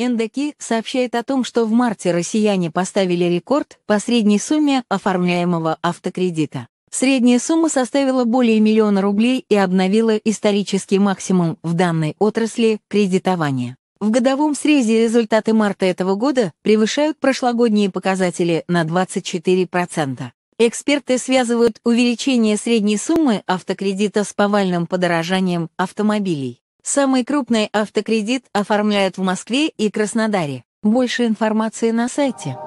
НДК сообщает о том, что в марте россияне поставили рекорд по средней сумме оформляемого автокредита. Средняя сумма составила более миллиона рублей и обновила исторический максимум в данной отрасли кредитования. В годовом срезе результаты марта этого года превышают прошлогодние показатели на 24%. Эксперты связывают увеличение средней суммы автокредита с повальным подорожанием автомобилей. Самый крупный автокредит оформляют в Москве и Краснодаре. Больше информации на сайте.